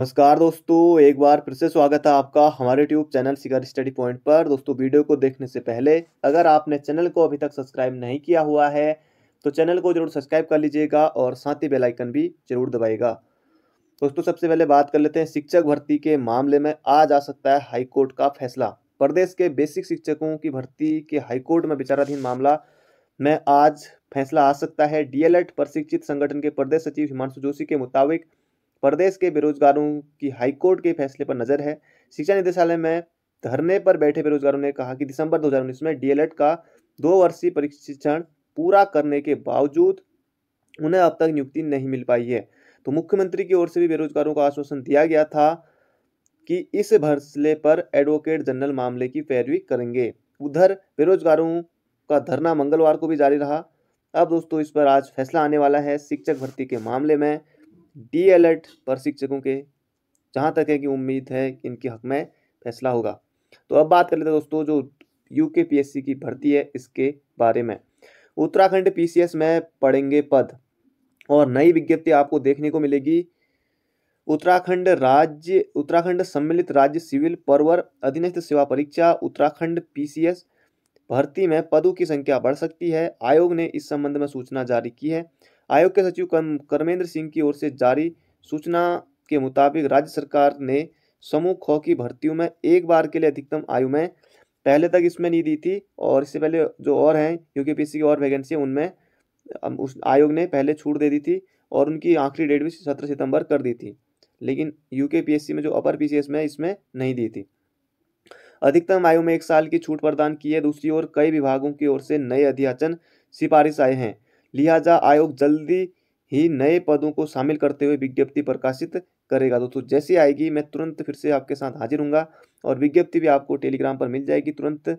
नमस्कार दोस्तों एक बार फिर से स्वागत है आपका हमारे यूट्यूब चैनल सिगर स्टडी पॉइंट पर दोस्तों वीडियो को देखने से पहले अगर आपने चैनल को अभी तक सब्सक्राइब नहीं किया हुआ है तो चैनल को जरूर सब्सक्राइब कर लीजिएगा और साथ ही बेलाइकन भी जरूर दबाएगा दोस्तों सबसे पहले बात कर लेते हैं शिक्षक भर्ती के मामले में आज आ सकता है हाईकोर्ट का फैसला प्रदेश के बेसिक शिक्षकों की भर्ती के हाईकोर्ट में विचाराधीन मामला में आज फैसला आ सकता है डीएलएड प्रशिक्षित संगठन के प्रदेश सचिव हिमांशु जोशी के मुताबिक प्रदेश के बेरोजगारों की हाईकोर्ट के फैसले पर नज़र है शिक्षा निदेशालय में धरने पर बैठे बेरोजगारों ने कहा कि दिसंबर 2019 में डीएलएड का दो वर्षीय प्रशिक्षण पूरा करने के बावजूद उन्हें अब तक नियुक्ति नहीं मिल पाई है तो मुख्यमंत्री की ओर से भी बेरोजगारों को आश्वासन दिया गया था कि इस फैसले पर एडवोकेट जनरल मामले की पैरवी करेंगे उधर बेरोजगारों का धरना मंगलवार को भी जारी रहा अब दोस्तों इस पर आज फैसला आने वाला है शिक्षक भर्ती के मामले में डी पर प्रशिक्षकों के जहाँ तक है कि उम्मीद है कि इनके हक में फैसला होगा तो अब बात कर लेते हैं दोस्तों जो यू के पी एस सी की भर्ती है इसके बारे में उत्तराखंड पी सी एस में पढ़ेंगे पद और नई विज्ञप्ति आपको देखने को मिलेगी उत्तराखंड राज्य उत्तराखंड सम्मिलित राज्य सिविल परवर अधीनस्थ सेवा परीक्षा उत्तराखंड पीसीएस भर्ती में पदों की संख्या बढ़ सकती है आयोग ने इस संबंध में सूचना जारी की है आयोग के सचिव कर्मेंद्र सिंह की ओर से जारी सूचना के मुताबिक राज्य सरकार ने समूह ख की भर्तियों में एक बार के लिए अधिकतम आयु में पहले तक इसमें नहीं दी थी और इससे पहले जो और हैं यूके पी की और वैकेंसी उनमें उस आयोग ने पहले छूट दे दी थी और उनकी आखिरी डेट भी सत्रह सितंबर कर दी थी लेकिन यूके सी में जो अपर एस में इसमें नहीं दी थी अधिकतम आयु में एक साल की छूट प्रदान की है दूसरी ओर कई विभागों की ओर से नए अध्याचन सिफारिश आए हैं लिहाजा आयोग जल्दी ही नए पदों को शामिल करते हुए विज्ञप्ति प्रकाशित करेगा दोस्तों जैसे आएगी मैं तुरंत फिर से आपके साथ हाजिर हूँ और विज्ञप्ति भी आपको टेलीग्राम पर मिल जाएगी तुरंत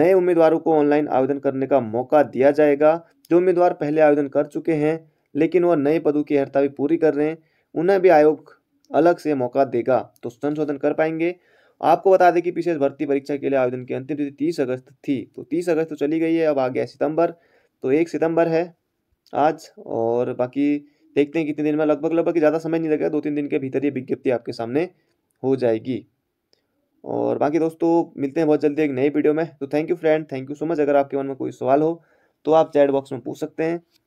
नए उम्मीदवारों को ऑनलाइन आवेदन करने का मौका दिया जाएगा जो उम्मीदवार पहले आवेदन कर चुके हैं लेकिन वह नए पदों की भी पूरी कर रहे हैं उन्हें भी आयोग अलग से मौका देगा तो संशोधन कर पाएंगे आपको बता दें कि विशेष भर्ती परीक्षा के लिए आवेदन की अंतिम तिथि तीस अगस्त थी तो तीस अगस्त तो चली गई है अब आ गया सितंबर तो एक सितंबर है आज और बाकी देखते हैं कितने दिन में लगभग लगभग ज़्यादा समय नहीं लगेगा दो तीन दिन के भीतर ये विज्ञप्ति आपके सामने हो जाएगी और बाकी दोस्तों मिलते हैं बहुत जल्दी एक नई वीडियो में तो thank you friend thank you so much अगर आपके मन में कोई सवाल हो तो आप चैट बॉक्स में पूछ सकते हैं